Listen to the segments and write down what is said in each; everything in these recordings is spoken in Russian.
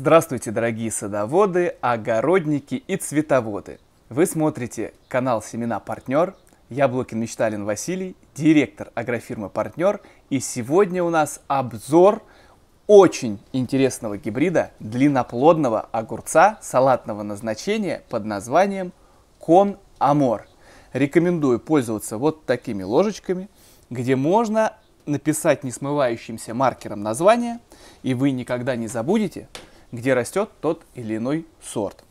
Здравствуйте, дорогие садоводы, огородники и цветоводы! Вы смотрите канал «Семена Партнер», я Блокин Мечталин Василий, директор агрофирмы «Партнер», и сегодня у нас обзор очень интересного гибрида длинноплодного огурца салатного назначения под названием «Кон Амор». Рекомендую пользоваться вот такими ложечками, где можно написать несмывающимся маркером название, и вы никогда не забудете, где растет тот или иной сорт.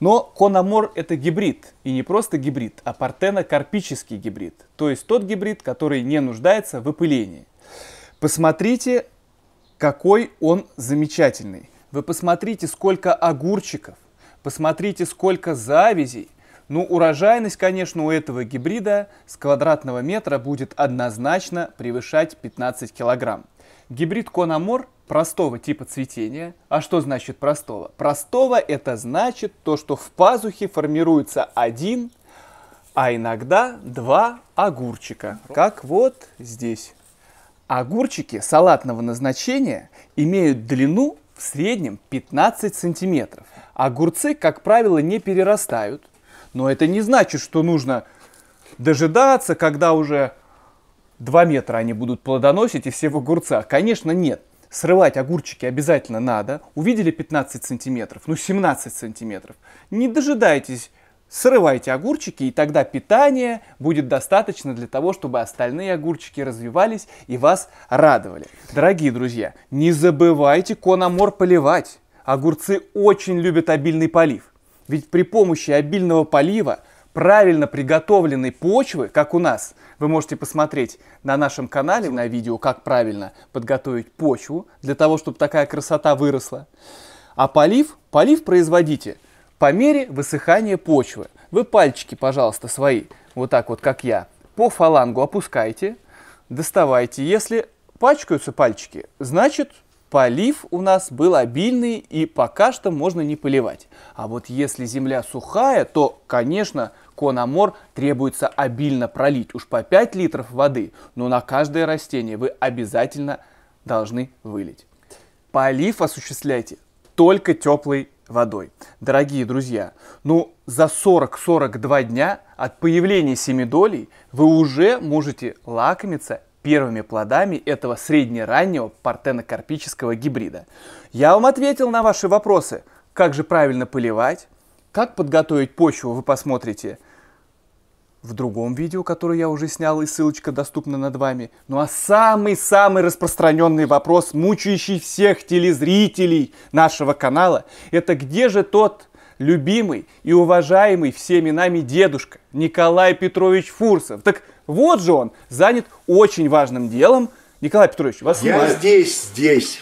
Но Кономор это гибрид, и не просто гибрид, а партенокарпический гибрид, то есть тот гибрид, который не нуждается в опылении. Посмотрите, какой он замечательный. Вы посмотрите, сколько огурчиков, посмотрите, сколько завязей. Ну, урожайность, конечно, у этого гибрида с квадратного метра будет однозначно превышать 15 килограмм. Гибрид Кономор простого типа цветения. А что значит простого? Простого это значит то, что в пазухе формируется один, а иногда два огурчика, как вот здесь. Огурчики салатного назначения имеют длину в среднем 15 сантиметров. Огурцы, как правило, не перерастают, но это не значит, что нужно дожидаться, когда уже 2 метра они будут плодоносить и все в огурцах. Конечно, нет. Срывать огурчики обязательно надо. Увидели 15 сантиметров, ну 17 сантиметров. Не дожидайтесь, срывайте огурчики, и тогда питание будет достаточно для того, чтобы остальные огурчики развивались и вас радовали. Дорогие друзья, не забывайте кономор поливать. Огурцы очень любят обильный полив. Ведь при помощи обильного полива правильно приготовленной почвы, как у нас, вы можете посмотреть на нашем канале на видео, как правильно подготовить почву для того, чтобы такая красота выросла. А полив, полив производите по мере высыхания почвы. Вы пальчики, пожалуйста, свои, вот так вот, как я, по фалангу опускайте, доставайте. Если пачкаются пальчики, значит полив у нас был обильный и пока что можно не поливать. А вот если земля сухая, то, конечно, кономор требуется обильно пролить, уж по 5 литров воды, но на каждое растение вы обязательно должны вылить. Полив осуществляйте только теплой водой. Дорогие друзья, ну за 40-42 дня от появления семидолей вы уже можете лакомиться первыми плодами этого среднераннего партенокарпического гибрида. Я вам ответил на ваши вопросы. Как же правильно поливать? Как подготовить почву, вы посмотрите в другом видео, которое я уже снял, и ссылочка доступна над вами. Ну а самый-самый распространенный вопрос, мучающий всех телезрителей нашего канала, это где же тот любимый и уважаемый всеми нами дедушка Николай Петрович Фурсов? Так вот же он, занят очень важным делом. Николай Петрович, вас Я здесь, здесь.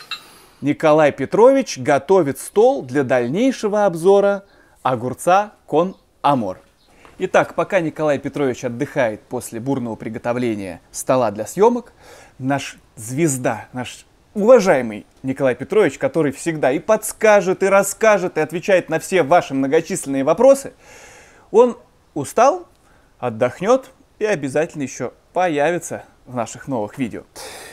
Николай Петрович готовит стол для дальнейшего обзора огурца кон амор. Итак, пока Николай Петрович отдыхает после бурного приготовления стола для съемок, наш звезда, наш уважаемый Николай Петрович, который всегда и подскажет, и расскажет, и отвечает на все ваши многочисленные вопросы, он устал, отдохнет, и обязательно еще появится в наших новых видео.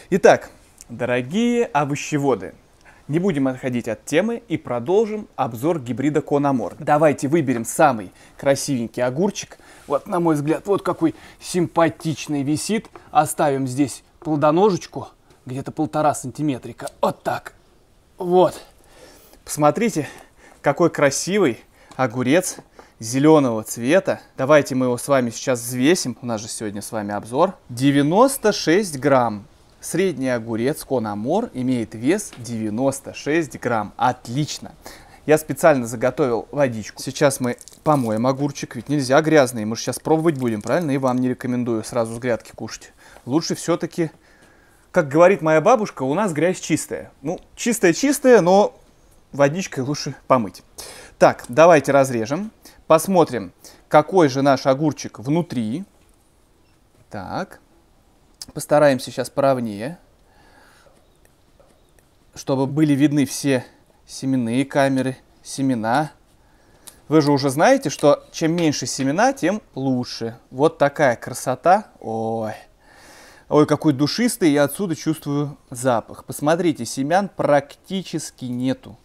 Итак, дорогие овощеводы, а не будем отходить от темы и продолжим обзор гибрида Кономор. Давайте выберем самый красивенький огурчик. Вот, на мой взгляд, вот какой симпатичный висит. Оставим здесь плодоножечку, где-то полтора сантиметрика. Вот так. Вот. Посмотрите, какой красивый огурец зеленого цвета. Давайте мы его с вами сейчас взвесим. У нас же сегодня с вами обзор. 96 грамм. Средний огурец Конамор имеет вес 96 грамм. Отлично. Я специально заготовил водичку. Сейчас мы помоем огурчик, ведь нельзя грязный. Мы же сейчас пробовать будем, правильно? И вам не рекомендую сразу с грядки кушать. Лучше все-таки, как говорит моя бабушка, у нас грязь чистая. Ну, чистая-чистая, но водичкой лучше помыть. Так, давайте разрежем. Посмотрим, какой же наш огурчик внутри. Так, постараемся сейчас поровнее, чтобы были видны все семенные камеры, семена. Вы же уже знаете, что чем меньше семена, тем лучше. Вот такая красота. Ой, ой, какой душистый, я отсюда чувствую запах. Посмотрите, семян практически нету.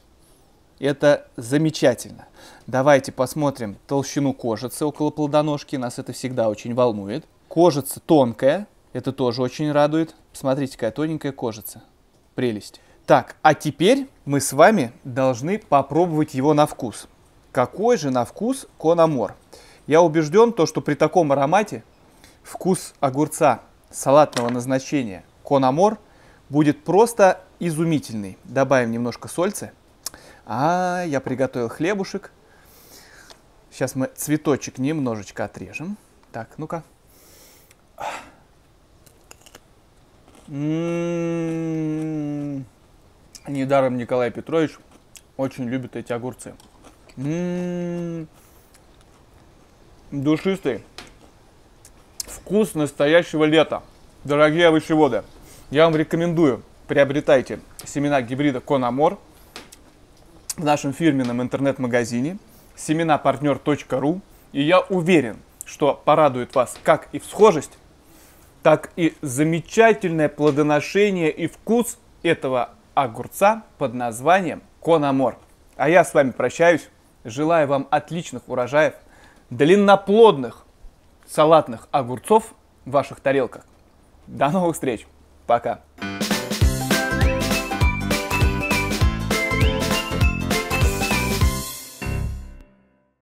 Это замечательно. Давайте посмотрим толщину кожицы около плодоножки. Нас это всегда очень волнует. Кожица тонкая. Это тоже очень радует. Смотрите, какая тоненькая кожица. Прелесть. Так, а теперь мы с вами должны попробовать его на вкус. Какой же на вкус кономор? Я убежден, то, что при таком аромате вкус огурца салатного назначения кономор будет просто изумительный. Добавим немножко сольца – а, я приготовил хлебушек. Сейчас мы цветочек немножечко отрежем. Так, ну-ка. М-м-м. Недаром Николай Петрович очень любит эти огурцы. М-м-м. Душистый. Вкус настоящего лета. Дорогие овощеводы, я вам рекомендую, приобретайте семена гибрида Кономор в нашем фирменном интернет-магазине семенапартнер.ру. И я уверен, что порадует вас как и всхожесть, так и замечательное плодоношение и вкус этого огурца под названием Кономор. А я с вами прощаюсь. Желаю вам отличных урожаев, длинноплодных салатных огурцов в ваших тарелках. До новых встреч. Пока.